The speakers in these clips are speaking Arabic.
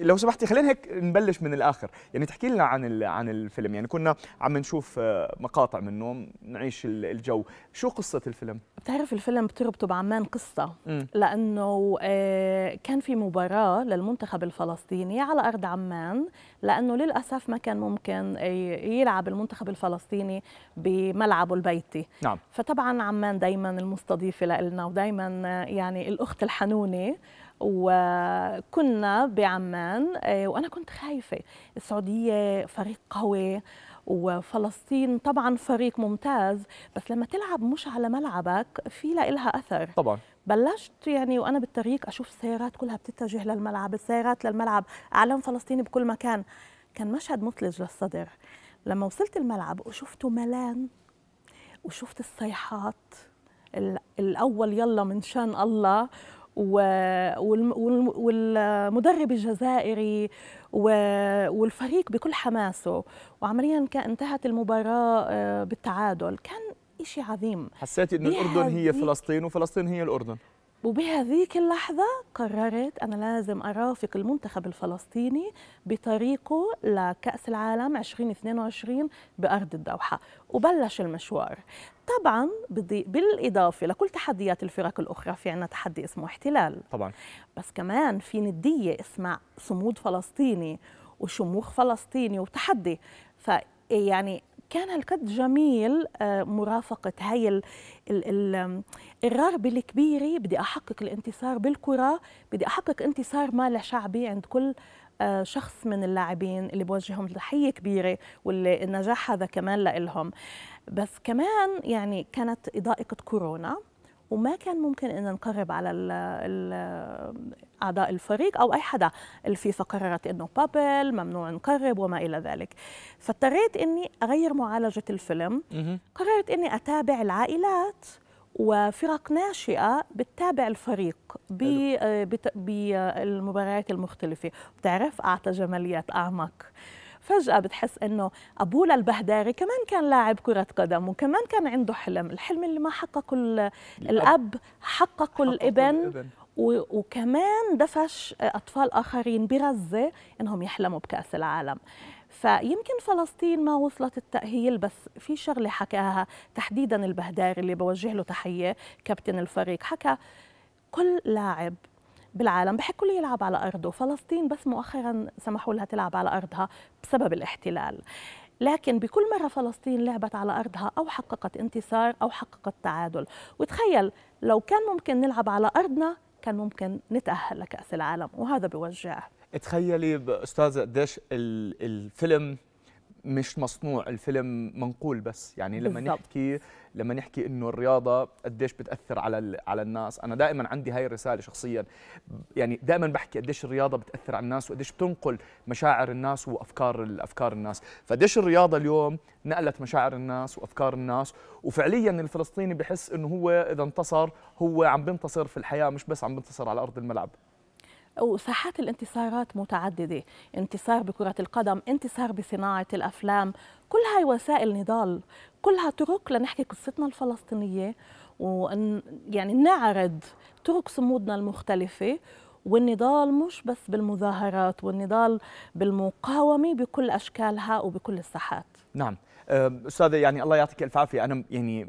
لو سمحتي خلينا هيك نبلش من الاخر يعني تحكي لنا عن عن الفيلم يعني كنا عم نشوف آه، مقاطع منه نعيش الجو شو قصه الفيلم بتعرف الفيلم بتربطه بعمان قصه م. لانه آه، كان في مباراه للمنتخب الفلسطيني على ارض عمان لانه للاسف ما كان ممكن آه، يلعب المنتخب الفلسطيني بملعبه البيتي نعم. فطبعا عمان دائما المستضيفه لنا ودائما يعني الاخت الحنونه وكنا بعمان آه، وانا كنت خايفه السعوديه فريق قوي وفلسطين طبعا فريق ممتاز بس لما تلعب مش على ملعبك في لها اثر طبعا بلشت يعني وانا بالطريق اشوف السيارات كلها بتتجه للملعب السيارات للملعب اعلام فلسطيني بكل مكان كان مشهد مثلج للصدر لما وصلت الملعب وشفته ملان وشفت الصيحات الاول يلا من شان الله والمدرب الجزائري والفريق بكل حماسه وعمليا انتهت المباراه آه، بالتعادل كان شيء عظيم حسيتي انه الاردن هي فلسطين وفلسطين هي الاردن وبهذيك اللحظة قررت أنا لازم أرافق المنتخب الفلسطيني بطريقه لكأس العالم 2022 بأرض الدوحة وبلش المشوار طبعا بدي بالإضافة لكل تحديات الفرق الأخرى في عنا تحدي اسمه احتلال طبعا بس كمان في ندية اسمها صمود فلسطيني وشموخ فلسطيني وتحدي ف يعني كان هالقد جميل آه، مرافقة هاي الرغبة الكبيرة بدي أحقق الانتصار بالكرة بدي أحقق انتصار ما لشعبي عند كل آه، شخص من اللاعبين اللي بوجههم تحية كبيرة واللي النجاح هذا كمان لإلهم بس كمان يعني كانت ضائقة كورونا وما كان ممكن ان نقرب على ال ال اعضاء الفريق او اي حدا الفيفا قررت انه بابل ممنوع نقرب وما الى ذلك فاضطريت اني اغير معالجه الفيلم قررت اني اتابع العائلات وفرق ناشئه بتتابع الفريق آه، بالمباريات المختلفه بتعرف اعطى جماليات اعمق فجأة بتحس إنه أبولا البهداري كمان كان لاعب كرة قدم وكمان كان عنده حلم الحلم اللي ما حققه الأب حققه الابن, الابن. وكمان دفش أطفال آخرين بغزة إنهم يحلموا بكأس العالم فيمكن فلسطين ما وصلت التأهيل بس في شغلة حكاها تحديدا البهداري اللي بوجه له تحية كابتن الفريق حكى كل لاعب بالعالم بحكوا لي يلعب على أرضه فلسطين بس مؤخرا سمحوا لها تلعب على أرضها بسبب الاحتلال لكن بكل مرة فلسطين لعبت على أرضها أو حققت انتصار أو حققت تعادل وتخيل لو كان ممكن نلعب على أرضنا كان ممكن نتأهل لكأس العالم وهذا بوجع تخيلي أستاذ قديش الفيلم مش مصنوع الفيلم منقول بس يعني لما بالزبط. نحكي لما نحكي انه الرياضه قديش بتاثر على على الناس انا دائما عندي هاي الرساله شخصيا يعني دائما بحكي قديش الرياضه بتاثر على الناس وقديش بتنقل مشاعر الناس وافكار افكار الناس فقديش الرياضه اليوم نقلت مشاعر الناس وافكار الناس وفعليا الفلسطيني بحس انه هو اذا انتصر هو عم بينتصر في الحياه مش بس عم بينتصر على ارض الملعب وساحات الانتصارات متعددة انتصار بكرة القدم انتصار بصناعة الأفلام كل هاي وسائل نضال كلها طرق لنحكي قصتنا الفلسطينية وأن يعني نعرض طرق صمودنا المختلفة والنضال مش بس بالمظاهرات والنضال بالمقاومة بكل أشكالها وبكل الساحات نعم أستاذة يعني الله يعطيك ألف عافية أنا يعني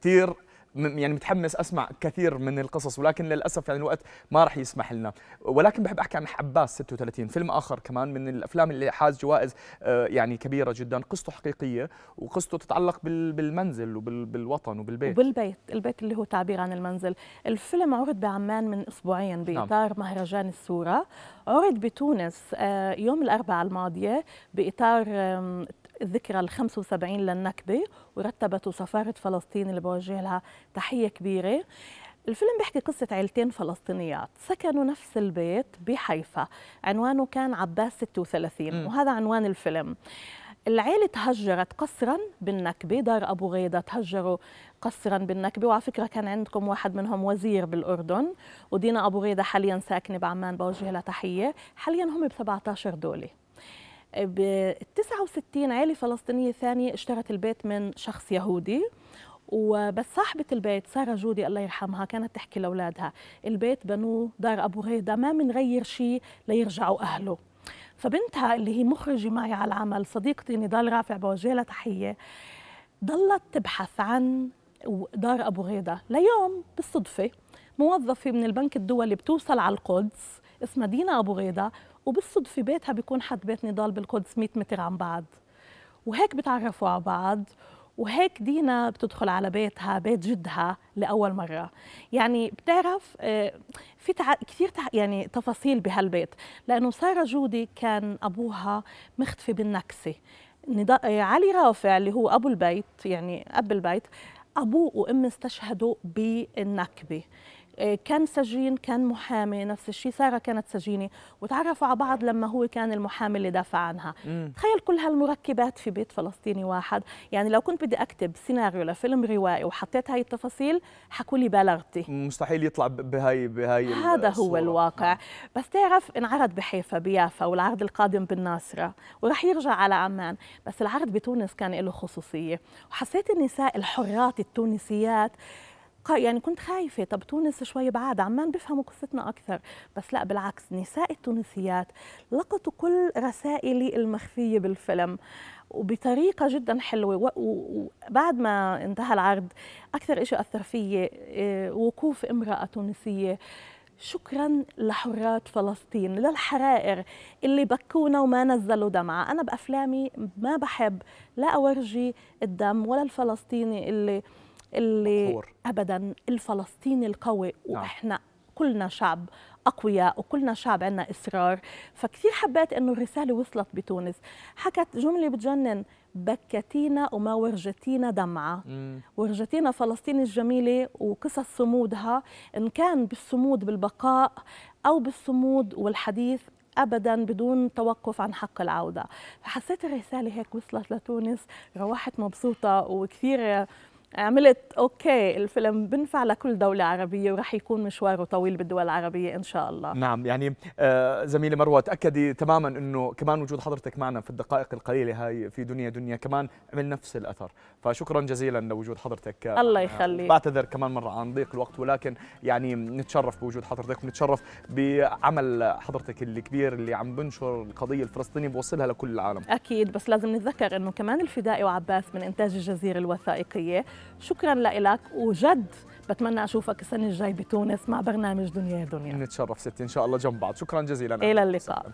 كثير يعني متحمس اسمع كثير من القصص ولكن للاسف يعني الوقت ما راح يسمح لنا ولكن بحب احكي عن عباس 36 فيلم اخر كمان من الافلام اللي حاز جوائز آه، يعني كبيره جدا قصته حقيقيه وقصته تتعلق بالمنزل وبالوطن وبالبيت وبالبيت البيت اللي هو تعبير عن المنزل الفيلم عرض بعمان من اسبوعين نعم. باطار نعم. مهرجان الصوره عرض بتونس آه، يوم الاربعاء الماضيه باطار الذكرى ال 75 للنكبة ورتبته سفارة فلسطين اللي بوجه لها تحية كبيرة الفيلم بيحكي قصة عيلتين فلسطينيات سكنوا نفس البيت بحيفا عنوانه كان عباس 36 م. وهذا عنوان الفيلم العيلة تهجرت قصرا بالنكبة دار أبو غيدة تهجروا قصرا بالنكبة وعلى فكرة كان عندكم واحد منهم وزير بالأردن ودينا أبو غيدة حاليا ساكنة بعمان بوجه لها تحية حاليا هم ب 17 دولة ب 69 عائله فلسطينية ثانية اشترت البيت من شخص يهودي وبس صاحبة البيت سارة جودي الله يرحمها كانت تحكي لأولادها البيت بنوه دار أبو غيدة ما بنغير شيء ليرجعوا أهله فبنتها اللي هي مخرجة معي على العمل صديقتي نضال رافع بوجه لها تحية ضلت تبحث عن دار أبو غيدة ليوم بالصدفة موظفة من البنك الدولي بتوصل على القدس اسمها دينا أبو غيدة وبالصدفه بيتها بيكون حد بيت نضال بالقدس 100 متر عن بعض وهيك بتعرفوا على بعض وهيك دينا بتدخل على بيتها بيت جدها لاول مره يعني بتعرف آه، في تع... كثير تع... يعني تفاصيل بهالبيت لانه ساره جودي كان ابوها مختفي بالنكسه نض... آه، علي رافع اللي هو ابو البيت يعني اب البيت ابوه وامه استشهدوا بالنكبه كان سجين كان محامي نفس الشيء ساره كانت سجينه وتعرفوا على بعض لما هو كان المحامي اللي دافع عنها مم. تخيل كل هالمركبات في بيت فلسطيني واحد يعني لو كنت بدي اكتب سيناريو لفيلم روائي وحطيت هاي التفاصيل حكوا لي مستحيل يطلع بهاي بهاي هذا الصورة. هو الواقع مم. نعم. بس تعرف انعرض بحيفا بيافا والعرض القادم بالناصره وراح يرجع على عمان بس العرض بتونس كان له خصوصيه وحسيت النساء الحرات التونسيات يعني كنت خايفه طب تونس شوي بعاد عمان بيفهموا قصتنا اكثر بس لا بالعكس نساء التونسيات لقطوا كل رسائلي المخفيه بالفيلم وبطريقه جدا حلوه وبعد ما انتهى العرض اكثر شيء اثر في آه، وقوف امراه تونسيه شكرا لحرات فلسطين للحرائر اللي بكونا وما نزلوا دمعة أنا بأفلامي ما بحب لا أورجي الدم ولا الفلسطيني اللي اللي صور. ابدا الفلسطيني القوي نعم. واحنا نعم. كلنا شعب اقوياء وكلنا شعب عندنا اصرار فكثير حبيت انه الرساله وصلت بتونس حكت جمله بتجنن بكتينا وما ورجتينا دمعة مم. ورجتينا فلسطين الجميلة وقصص صمودها إن كان بالصمود بالبقاء أو بالصمود والحديث ابدا بدون توقف عن حق العوده فحسيت الرساله هيك وصلت لتونس روحت مبسوطه وكثير عملت اوكي الفيلم بنفع لكل دولة عربية وراح يكون مشواره طويل بالدول العربية ان شاء الله نعم يعني آه، زميلة مروة تأكدي تماما انه كمان وجود حضرتك معنا في الدقائق القليلة هاي في دنيا دنيا كمان عمل نفس الاثر فشكرا جزيلا لوجود حضرتك آه، الله يخليك بعتذر كمان مرة عن ضيق الوقت ولكن يعني نتشرف بوجود حضرتك ونتشرف بعمل حضرتك الكبير اللي عم بنشر القضية الفلسطينية بوصلها لكل العالم اكيد بس لازم نتذكر انه كمان الفدائي وعباس من انتاج الجزيرة الوثائقية شكرا لك وجد بتمنى اشوفك السنه الجاي بتونس مع برنامج دنيا دنيا نتشرف ستي ان شاء الله جنب بعض شكرا جزيلا الى اللقاء سلام.